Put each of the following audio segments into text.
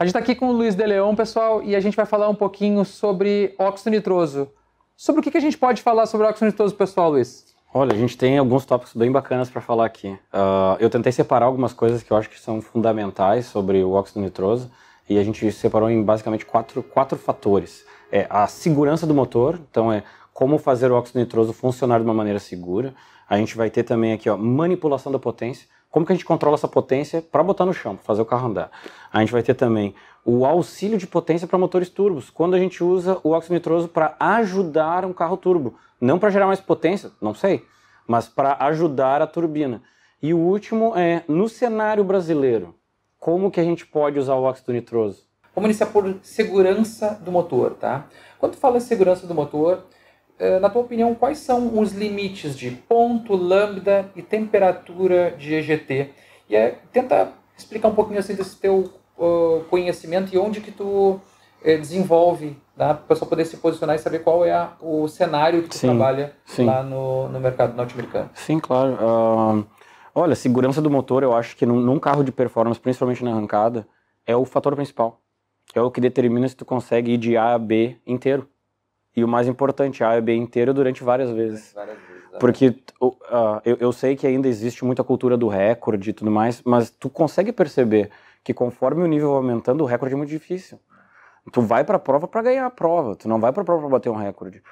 A gente está aqui com o Luiz De Leon, pessoal, e a gente vai falar um pouquinho sobre óxido nitroso. Sobre o que, a gente pode falar sobre óxido nitroso, pessoal, Luiz? Olha, a gente tem alguns tópicos bem bacanas para falar aqui. Uh, eu tentei separar algumas coisas que eu acho que são fundamentais sobre o óxido nitroso e a gente separou em basicamente quatro, quatro fatores. É a segurança do motor, então é como fazer o óxido nitroso funcionar de uma maneira segura. A gente vai ter também aqui ó, manipulação da potência, como que a gente controla essa potência para botar no chão, fazer o carro andar? A gente vai ter também o auxílio de potência para motores turbos, quando a gente usa o óxido nitroso para ajudar um carro turbo, não para gerar mais potência, não sei, mas para ajudar a turbina. E o último é no cenário brasileiro, como que a gente pode usar o óxido nitroso? Vamos iniciar por segurança do motor, tá? Quando fala em segurança do motor, eh, na tua opinião, quais são os limites de ponto, lambda e temperatura de EGT? E é, tenta explicar um pouquinho assim desse teu uh, conhecimento e onde que tu eh, desenvolve, né? para o pessoal poder se posicionar e saber qual é a, o cenário que tu sim, trabalha sim. lá no, no mercado norte-americano. Sim, claro. Uh, olha, segurança do motor, eu acho que num, num carro de performance, principalmente na arrancada, é o fator principal. É o que determina se tu consegue ir de A a B inteiro e o mais importante, a B inteiro durante várias vezes. Várias vezes Porque uh, eu, eu, sei que ainda existe muita cultura do recorde e tudo mais, mas tu consegue perceber que conforme o nível aumentando, o recorde é muito difícil. Tu vai para a prova para ganhar a prova, tu não vai para a prova para bater um recorde.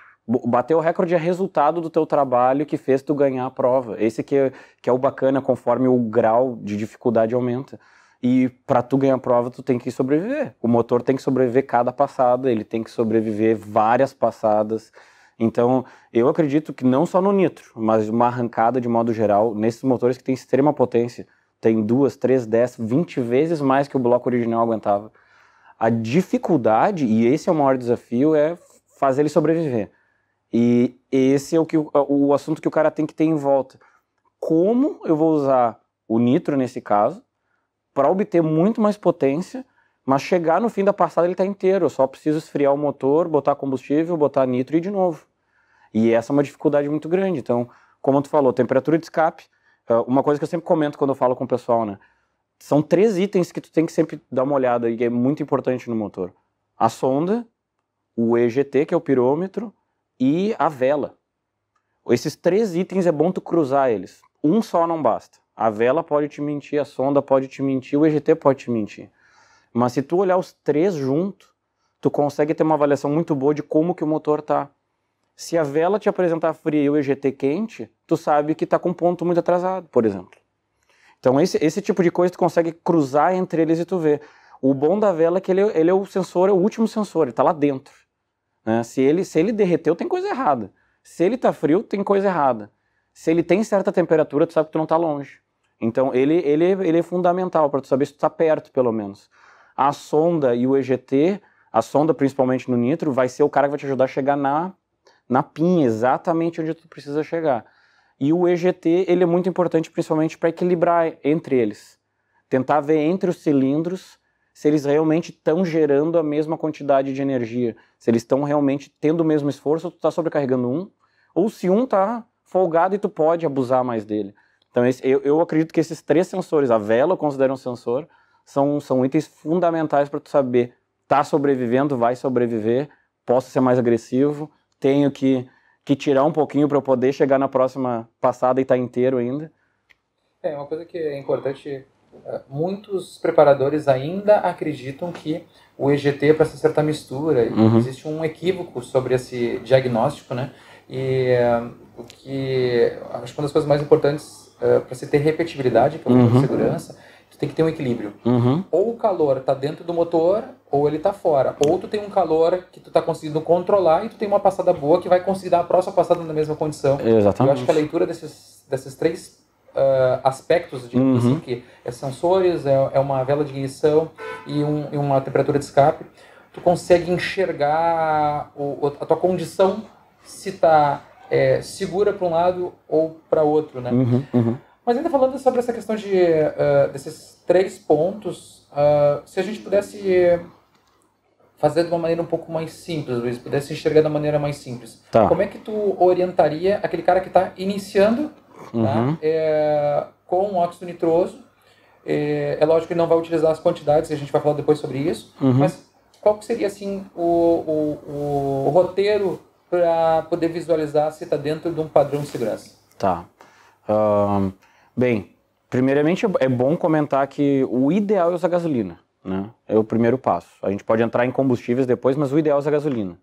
Bater o recorde é resultado do teu trabalho que fez tu ganhar a prova. Esse que é, que é o bacana conforme o grau de dificuldade aumenta. E para tu ganhar a prova, tu tem que sobreviver. O motor tem que sobreviver cada passada, ele tem que sobreviver várias passadas. Então, eu acredito que não só no nitro, mas uma arrancada de modo geral, nesses motores que têm extrema potência, tem duas, três, dez, vinte vezes mais que o bloco original aguentava. A dificuldade, e esse é o maior desafio, é fazer ele sobreviver. E esse é o, que, o assunto que o cara tem que ter em volta. Como eu vou usar o nitro nesse caso, para obter muito mais potência, mas chegar no fim da passada ele está inteiro. Eu só preciso esfriar o motor, botar combustível, botar nitro e de novo. E essa é uma dificuldade muito grande. Então, como tu falou, temperatura de escape, eh, uma coisa que eu sempre comento quando eu falo com o pessoal, né? São três itens que tu tem que sempre dar uma olhada e é muito importante no motor. A sonda, o EGT, que é o pirômetro, e a vela. Esses três itens é bom tu cruzar eles. Um só não basta. A vela pode te mentir, a sonda pode te mentir, o EGT pode te mentir. Mas se tu olhar os três juntos, tu consegue ter uma avaliação muito boa de como que o motor tá. Se a vela te apresentar fria e o EGT quente, tu sabe que está com um ponto muito atrasado, por exemplo. Então esse, esse tipo de coisa tu consegue cruzar entre eles e tu vê. O bom da vela é que ele, é, ele é o sensor, é o último sensor, ele está lá dentro. Né? Se, ele, se ele derreteu, tem coisa errada. Se ele está frio, tem coisa errada. Se ele tem certa temperatura, tu sabe que tu não está longe. Então ele, ele, ele é fundamental para tu saber se tu está perto, pelo menos. A sonda e o EGT, a sonda principalmente no nitro, vai ser o cara que vai te ajudar a chegar na, na pinha, exatamente onde tu precisa chegar. E o EGT, ele é muito importante principalmente para equilibrar entre eles. Tentar ver entre os cilindros se eles realmente estão gerando a mesma quantidade de energia, se eles estão realmente tendo o mesmo esforço, ou tu está sobrecarregando um, ou se um está folgado e tu pode abusar mais dele. Então, esse, eu, eu acredito que esses três sensores, a vela eu considero um sensor, são, são itens fundamentais para tu saber tá sobrevivendo, vai sobreviver, posso ser mais agressivo, tenho que, que tirar um pouquinho para eu poder chegar na próxima passada e estar tá inteiro ainda. É, uma coisa que é importante, é, muitos preparadores ainda acreditam que o EGT é para ser certa mistura, uhum. existe um equívoco sobre esse diagnóstico, né? E é, o que acho que uma das coisas mais importantes uh, ah, para você ter repetibilidade, que é o uhum. segurança, tu tem que ter um equilíbrio. Uhum. Ou o calor está dentro do motor, ou ele está fora. Ou tu tem um calor que tu está conseguindo controlar e tu tem uma passada boa que vai conseguir dar a próxima passada na mesma condição. Exatamente. Eu acho que a leitura desses, desses três uh, aspectos, de uhum. assim, que é sensores, é, é, uma vela de ignição e, um, e uma temperatura de escape, tu consegue enxergar o, a tua condição se está é, segura para um lado ou para outro, né? Uhum, uhum. Mas ainda falando sobre essa questão de uh, desses três pontos, uh, se a gente pudesse fazer de uma maneira um pouco mais simples, Luiz, pudesse enxergar da maneira mais simples, tá. como é que tu orientaria aquele cara que está iniciando tá? uhum. tá, é, com óxido nitroso? É, é, lógico que não vai utilizar as quantidades, a gente vai falar depois sobre isso, uhum. mas qual seria assim o, o, o roteiro para poder visualizar se está dentro de um padrão de segurança. Tá. Uh, bem, primeiramente é bom comentar que o ideal é usar gasolina, né? É o primeiro passo. A gente pode entrar em combustíveis depois, mas o ideal é usar gasolina.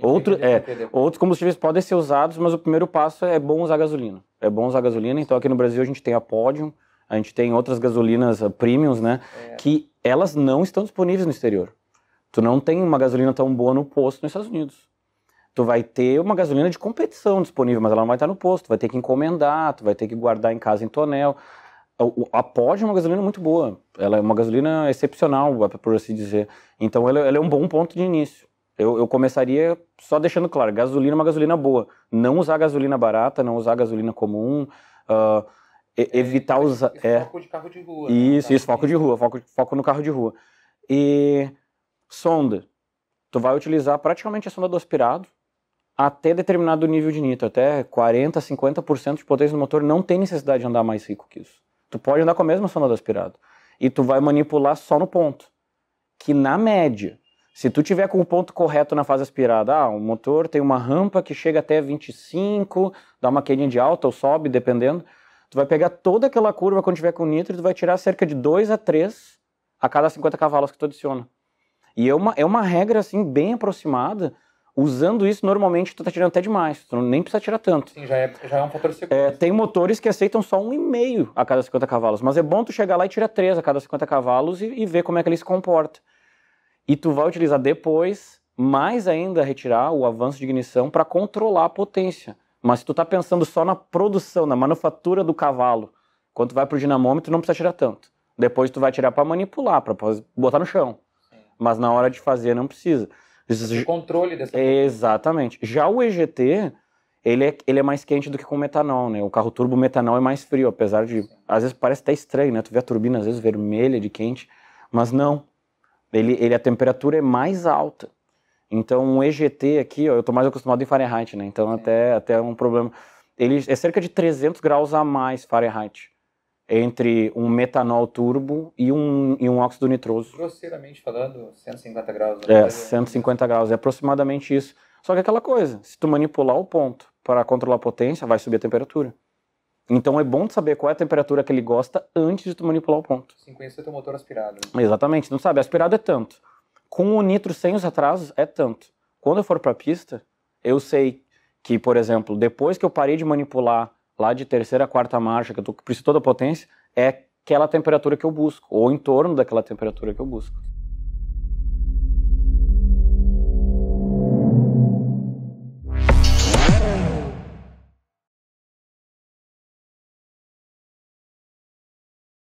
Outro, é, outros combustíveis podem ser usados, mas o primeiro passo é bom usar gasolina. É bom usar gasolina. Então aqui no Brasil a gente tem a Podium, a gente tem outras gasolinas uh, premiums, né? É. Que elas não estão disponíveis no exterior. Tu não tem uma gasolina tão boa no posto nos Estados Unidos tu vai ter uma gasolina de competição disponível, mas ela não vai estar no posto, tu vai ter que encomendar, tu vai ter que guardar em casa em tonel. A Pod é uma gasolina muito boa, ela é uma gasolina excepcional, por assim dizer. Então ela, ela é um bom ponto de início. Eu, eu, começaria só deixando claro, gasolina é uma gasolina boa. Não usar gasolina barata, não usar gasolina comum, uh, é, evitar usar... É, foco de carro de rua. Né? Isso, né? isso, foco de tá. rua, foco, foco no carro de rua. E sonda, tu vai utilizar praticamente a sonda do aspirado, até determinado nível de nitro, até 40, 50% de potência do motor, não tem necessidade de andar mais rico que isso. Tu pode andar com a mesma sonda aspirada. E tu vai manipular só no ponto. Que na média, se tu tiver com o ponto correto na fase aspirada, ah, o motor tem uma rampa que chega até 25, dá uma quedinha de alta ou sobe, dependendo. Tu vai pegar toda aquela curva quando tiver com nitro, tu vai tirar cerca de 2 a 3 a cada 50 cavalos que tu adiciona. E é uma, é uma regra assim bem aproximada Usando isso, normalmente, tu tá tirando até demais. Tu nem precisa tirar tanto. Sim, já é, já é um fator de segurança. É, assim. tem motores que aceitam só um e meio a cada 50 cavalos. Mas é bom tu chegar lá e tirar três a cada 50 cavalos e, e ver como é que ele se comporta. E tu vai utilizar depois, mais ainda, retirar o avanço de ignição para controlar a potência. Mas se tu tá pensando só na produção, na manufatura do cavalo, quando tu vai pro dinamômetro, não precisa tirar tanto. Depois tu vai tirar para manipular, para botar no chão. Mas na hora de fazer não precisa. O controle dessa é, Exatamente. Já o EGT, ele é, ele é mais quente do que com metanol, né? O carro turbo metanol é mais frio, apesar de. Às vezes parece até estranho, né? Tu vê a turbina, às vezes, vermelha de quente, mas não. Ele, ele, a temperatura é mais alta. Então, o EGT aqui, ó, eu tô mais acostumado em Fahrenheit, né? Então, até, até é um problema. Ele é cerca de 300 graus a mais Fahrenheit entre um metanol turbo e um, e um óxido nitroso. Grosseiramente falando, 150 graus. Né? É, 150 graus, é aproximadamente isso. Só que é aquela coisa, se tu manipular o ponto para controlar a potência, vai subir a temperatura. Então é bom saber qual é a temperatura que ele gosta antes de tu manipular o ponto. Sem conhecer teu motor aspirado. Exatamente, não sabe, aspirado é tanto. Com o nitro sem os atrasos é tanto. Quando eu for para a pista, eu sei que, por exemplo, depois que eu parei de manipular lá de terceira quarta marcha, que eu estou com toda a potência, é aquela temperatura que eu busco, ou em torno daquela temperatura que eu busco.